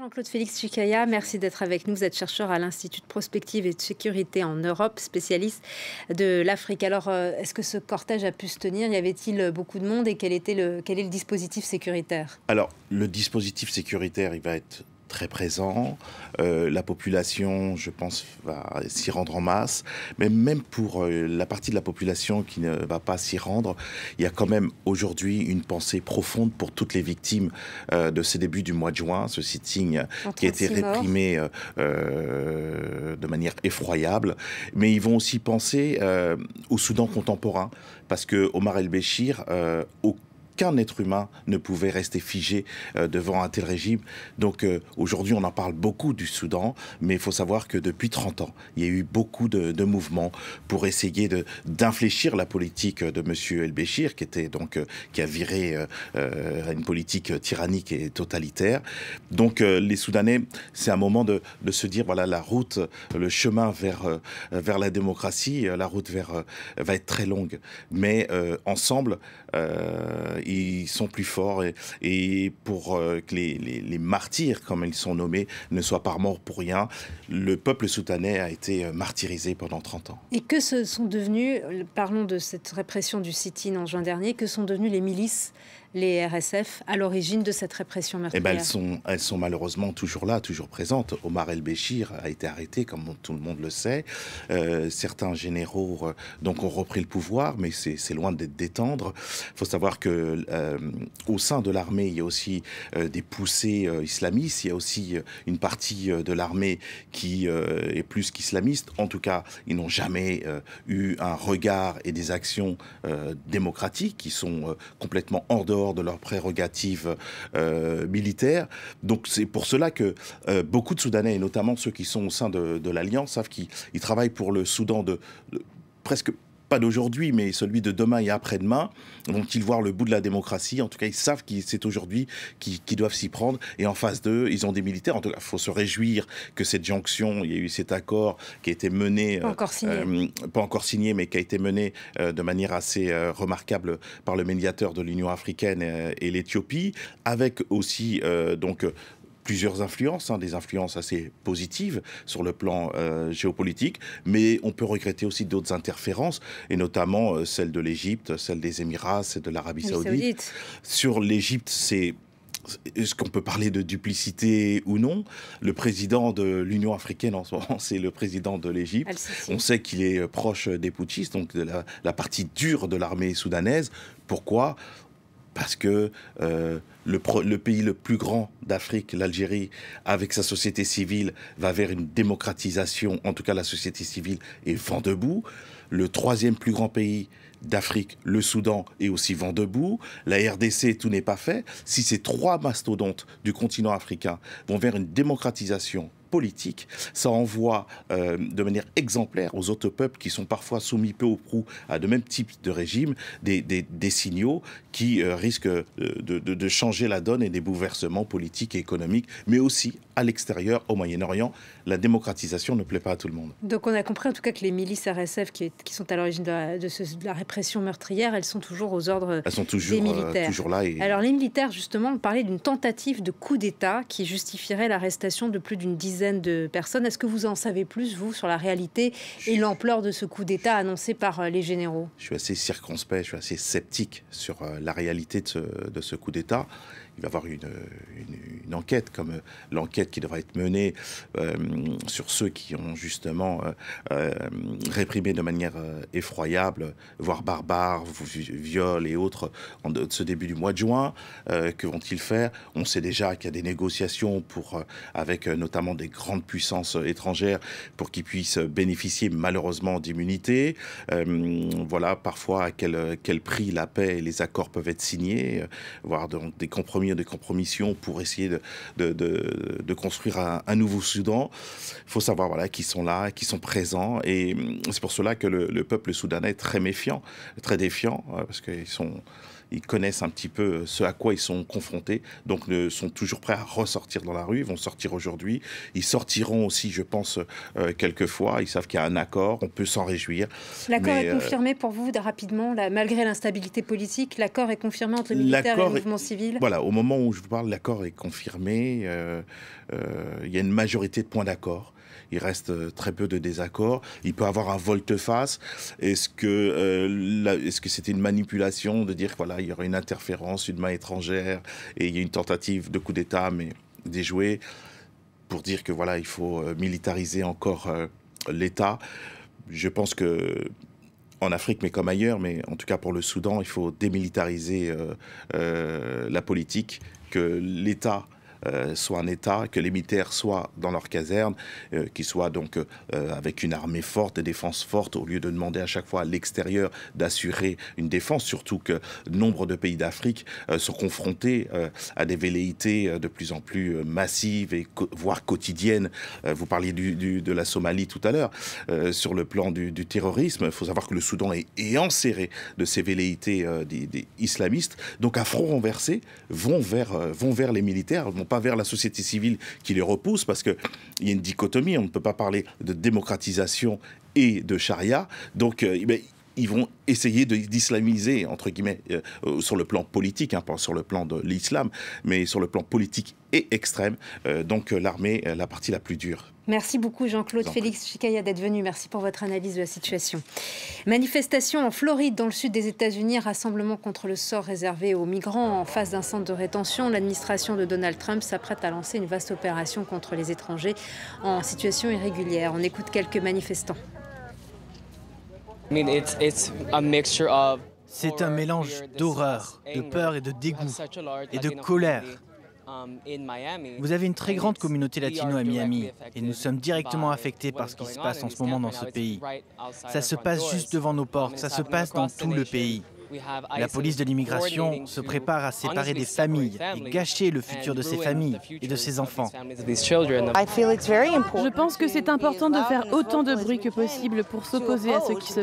Jean-Claude Félix Chikaya, merci d'être avec nous. Vous êtes chercheur à l'Institut de prospective et de sécurité en Europe, spécialiste de l'Afrique. Alors, euh, est-ce que ce cortège a pu se tenir Y avait-il beaucoup de monde et quel, était quel est le dispositif sécuritaire Alors, le dispositif sécuritaire, il va être très présent. Euh, la population, je pense, va s'y rendre en masse. Mais même pour euh, la partie de la population qui ne va pas s'y rendre, il y a quand même aujourd'hui une pensée profonde pour toutes les victimes euh, de ces débuts du mois de juin, ce sitting qui a été réprimé de manière effroyable. Mais ils vont aussi penser au Soudan contemporain, parce que Omar El-Béchir, au être humain ne pouvait rester figé euh, devant un tel régime. Donc euh, aujourd'hui, on en parle beaucoup du Soudan, mais il faut savoir que depuis 30 ans, il y a eu beaucoup de, mouvements pour essayer d'infléchir la politique de monsieur El-Béchir, qui, était donc, euh, qui a viré une politique tyrannique et totalitaire. Donc les Soudanais, c'est un moment de, se dire, voilà, la route, le chemin vers, vers la démocratie, la route vers, va être très longue. Mais ensemble, ils sont plus forts et, pour euh, que les, martyrs, comme ils sont nommés, ne soient pas morts pour rien. Le peuple soutanais a été euh, martyrisé pendant 30 ans. Et que ce sont devenus, parlons de cette répression du sit en juin dernier, que sont devenus les milices les RSF à l'origine de cette répression eh ben, meurtrière. elles, sont, elles sont malheureusement toujours là, toujours présentes. Omar El-Béchir a été arrêté, comme tout le monde le sait. Euh, certains généraux euh, donc, ont repris le pouvoir, mais c'est loin d'être détendre. Il faut savoir que euh, au sein de l'armée, il y a aussi des poussées islamistes. Il y a aussi une partie de l'armée qui est plus qu'islamiste. En tout cas, ils n'ont jamais eu un regard et des actions démocratiques qui sont complètement en dehors de leurs prérogatives euh, militaires. Donc c'est pour cela que euh, beaucoup de Soudanais, et notamment ceux qui sont au sein de, l'Alliance, savent qu'ils travaillent pour le Soudan de presque pas d'aujourd'hui, mais celui de demain et après-demain, vont-ils voir le bout de la démocratie En tout cas, ils savent que c'est aujourd'hui qu'ils doivent s'y prendre. Et en face d'eux, ils ont des militaires. En tout cas, il faut se réjouir que cette jonction, il y a eu cet accord qui a été mené, pas euh, encore signé, euh, pas encore signé mais qui a été mené euh, de manière assez remarquable par le médiateur de l'Union africaine et l'Éthiopie, avec aussi donc plusieurs influences, hein, des influences assez positives sur le plan euh, géopolitique, mais on peut regretter aussi d'autres interférences, et notamment euh, celle de l'Égypte, celle des Émirats, celle de l'Arabie saoudite. Sur l'Égypte, c'est est-ce qu'on peut parler de duplicité ou non Le président de l'Union africaine en ce moment, c'est le président de l'Égypte. On sait qu'il est proche des putschistes, donc de la, la partie dure de l'armée soudanaise. Pourquoi parce que euh, le, le, pays le plus grand d'Afrique, l'Algérie, avec sa société civile, va vers une démocratisation, en tout cas la société civile est vent debout. Le troisième plus grand pays d'Afrique, le Soudan, est aussi vent debout. La RDC, tout n'est pas fait. Si ces trois mastodontes du continent africain vont vers une démocratisation, politique. Ça envoie euh, de manière exemplaire aux autres peuples qui sont parfois soumis peu ou prou à de même type de régime des, signaux qui euh, risquent euh, de, de, changer la donne et des bouleversements politiques et économiques, mais aussi à l'extérieur, au Moyen-Orient. La démocratisation ne plaît pas à tout le monde. Donc on a compris en tout cas que les milices RSF qui, sont à l'origine de, la répression meurtrière, elles sont toujours aux ordres sont toujours, des euh, militaires. toujours là. Alors les militaires, justement, on parlait d'une tentative de coup d'État qui justifierait l'arrestation de plus d'une dizaine de personnes. Est-ce que vous en savez plus, vous, sur la réalité et l'ampleur de ce coup d'État annoncé par euh, les généraux Je suis assez circonspect, je suis assez sceptique sur euh, la réalité de ce, de ce coup d'État il va y avoir une, enquête, comme euh, l'enquête qui devrait être menée euh, sur ceux qui ont justement euh, réprimé de manière effroyable, voire barbare, viol et autres, en ce début du mois de juin. que vont-ils faire On sait déjà qu'il y a des négociations pour, avec notamment des grandes puissances étrangères pour qu'ils puissent bénéficier malheureusement d'immunité. voilà parfois à quel, prix la paix et les accords peuvent être signés, voire des compromis des compromissions pour essayer de, de, construire un, nouveau Soudan. Il faut savoir voilà, qu'ils sont là, qu'ils sont présents. Et mm, c'est pour cela que le, peuple soudanais est très méfiant, très défiant, euh, parce qu'ils sont ils connaissent un petit peu euh, ce à quoi ils sont confrontés, donc ne sont toujours prêts à ressortir dans la rue. Ils vont sortir aujourd'hui. Ils sortiront aussi, je pense, quelques euh, quelquefois. Ils savent qu'il y a un accord. On peut s'en réjouir. L'accord est confirmé pour vous rapidement, malgré l'instabilité politique. L'accord est confirmé entre militaires et le mouvement civil. Voilà, au moment où je vous parle, l'accord est confirmé. Euh, euh, il y a une majorité de points d'accord il reste euh, très peu de désaccords. Il peut avoir un volte-face. Est-ce que c'était une manipulation de dire voilà il y aurait une interférence, une main étrangère et il y a une tentative de coup d'État mais déjouée pour dire que voilà il faut militariser encore l'État. Je pense que en Afrique, mais comme ailleurs, mais en tout cas pour le Soudan, il faut démilitariser euh, euh, la politique, que l'État euh, soit un en état, que les militaires soient dans leur caserne, euh, qu'ils soient donc euh, avec une armée forte, des défenses fortes, au lieu de demander à chaque fois à l'extérieur d'assurer une défense, surtout que nombre de pays d'Afrique sont confrontés à des velléités de plus en plus massives et voire quotidiennes. vous parliez du, de la Somalie tout à l'heure. sur le plan du, terrorisme, il faut savoir que le Soudan est, enserré de ces velléités des, islamistes. Donc à front renversé, vont vers, vont vers les militaires, vont pas vers la société civile qui les repousse, parce qu'il y a une dichotomie, on ne peut pas parler de démocratisation et de charia. Donc, euh, eh ben, ils vont essayer d'islamiser, entre guillemets, euh, euh, sur le plan politique, hein, pas sur le plan de l'islam, mais sur le plan politique et extrême. Euh, donc l'armée, la partie la plus dure. Merci beaucoup Jean-Claude Félix Chikaya d'être venu. Merci pour votre analyse de la situation. Manifestation en Floride, dans le sud des États-Unis, rassemblement contre le sort réservé aux migrants en face d'un centre de rétention. L'administration de Donald Trump s'apprête à lancer une vaste opération contre les étrangers en situation irrégulière. On écoute quelques manifestants. C'est un mélange d'horreur, de peur et de dégoût, et de colère. Um, Vous avez une très grande communauté latino à Miami et nous sommes directement affectés par ce qui se passe en ce moment dans ce pays. Ça se passe juste devant nos um, portes, ça se passe dans tout le pays. La police de l'immigration se prépare à séparer des familles et gâcher le futur de ces familles et de ces enfants. Je pense que c'est important de faire autant de bruit que possible pour s'opposer à ce qui se passe.